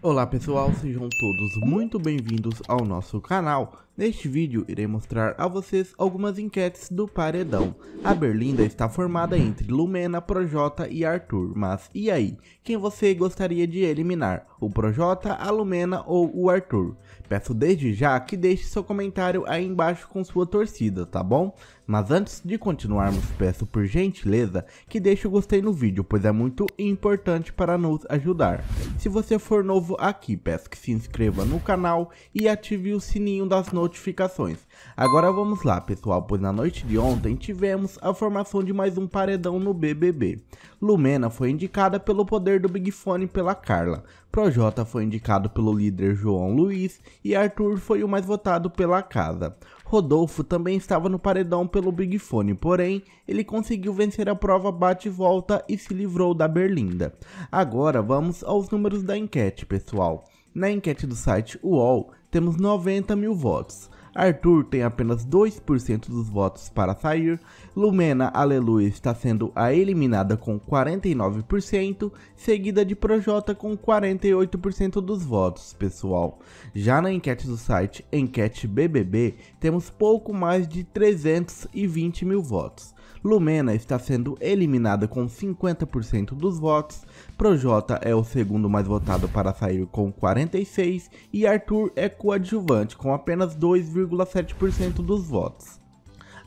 Olá pessoal, sejam todos muito bem-vindos ao nosso canal. Neste vídeo irei mostrar a vocês algumas enquetes do paredão. A Berlinda está formada entre Lumena, Projota e Arthur, mas e aí? Quem você gostaria de eliminar? O Projota, a Lumena ou o Arthur? Peço desde já que deixe seu comentário aí embaixo com sua torcida, tá bom? Mas antes de continuarmos, peço por gentileza que deixe o gostei no vídeo, pois é muito importante para nos ajudar. Se você for novo aqui, peço que se inscreva no canal e ative o sininho das notificações notificações. Agora vamos lá pessoal, pois na noite de ontem tivemos a formação de mais um paredão no BBB. Lumena foi indicada pelo poder do Big Fone pela Carla, Projota foi indicado pelo líder João Luiz e Arthur foi o mais votado pela casa. Rodolfo também estava no paredão pelo Big Fone, porém, ele conseguiu vencer a prova bate-volta e se livrou da Berlinda. Agora vamos aos números da enquete, pessoal. Na enquete do site UOL, temos 90 mil votos. Arthur tem apenas 2% dos votos para sair, Lumena Aleluia está sendo a eliminada com 49%, seguida de Projota com 48% dos votos, pessoal. Já na enquete do site Enquete BBB, temos pouco mais de 320 mil votos. Lumena está sendo eliminada com 50% dos votos, Projota é o segundo mais votado para sair com 46% e Arthur é coadjuvante com apenas 2, 4,7% dos votos.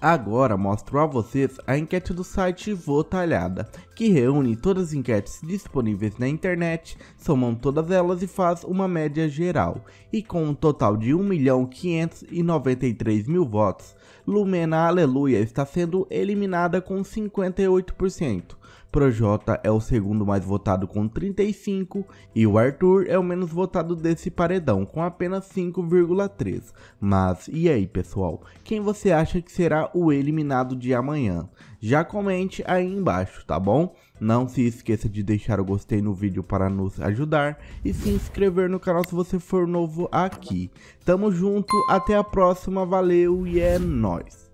Agora mostro a vocês a enquete do site Votalhada que reúne todas as enquetes disponíveis na internet, somam todas elas e faz uma média geral. E com um total de 1.593.000 votos, Lumena Aleluia está sendo eliminada com 58%. Projota é o segundo mais votado com 35 e o Arthur é o menos votado desse paredão com apenas 5,3. Mas e aí, pessoal? Quem você acha que será o eliminado de amanhã? Já comente aí embaixo, tá bom? Não se esqueça de deixar o gostei no vídeo para nos ajudar e se inscrever no canal se você for novo aqui. Tamo junto, até a próxima, valeu e é nóis!